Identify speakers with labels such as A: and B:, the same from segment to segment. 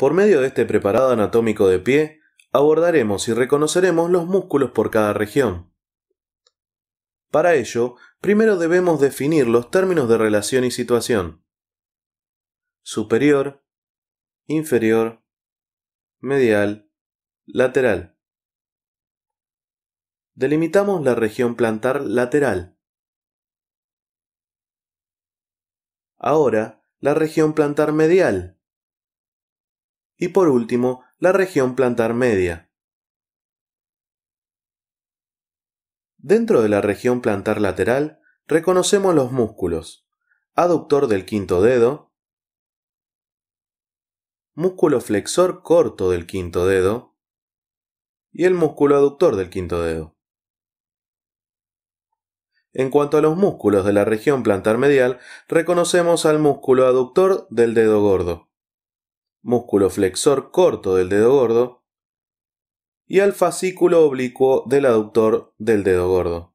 A: Por medio de este preparado anatómico de pie, abordaremos y reconoceremos los músculos por cada región. Para ello, primero debemos definir los términos de relación y situación. Superior, inferior, medial, lateral. Delimitamos la región plantar lateral. Ahora, la región plantar medial y por último la región plantar media. Dentro de la región plantar lateral reconocemos los músculos, aductor del quinto dedo, músculo flexor corto del quinto dedo y el músculo aductor del quinto dedo. En cuanto a los músculos de la región plantar medial, reconocemos al músculo aductor del dedo gordo, músculo flexor corto del dedo gordo y al fascículo oblicuo del aductor del dedo gordo.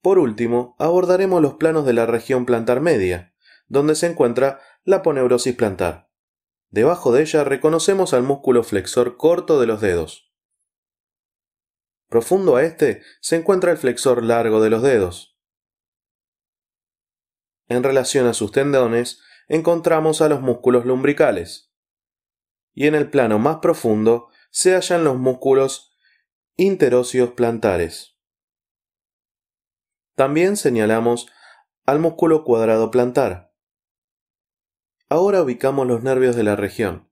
A: Por último, abordaremos los planos de la región plantar media, donde se encuentra la poneurosis plantar. Debajo de ella reconocemos al músculo flexor corto de los dedos. Profundo a este se encuentra el flexor largo de los dedos. En relación a sus tendones, encontramos a los músculos lumbricales. Y en el plano más profundo se hallan los músculos interóseos plantares. También señalamos al músculo cuadrado plantar. Ahora ubicamos los nervios de la región,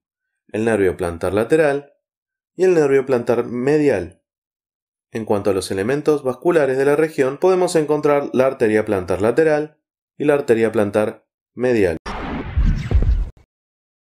A: el nervio plantar lateral y el nervio plantar medial. En cuanto a los elementos vasculares de la región, podemos encontrar la arteria plantar lateral, y la arteria plantar medial.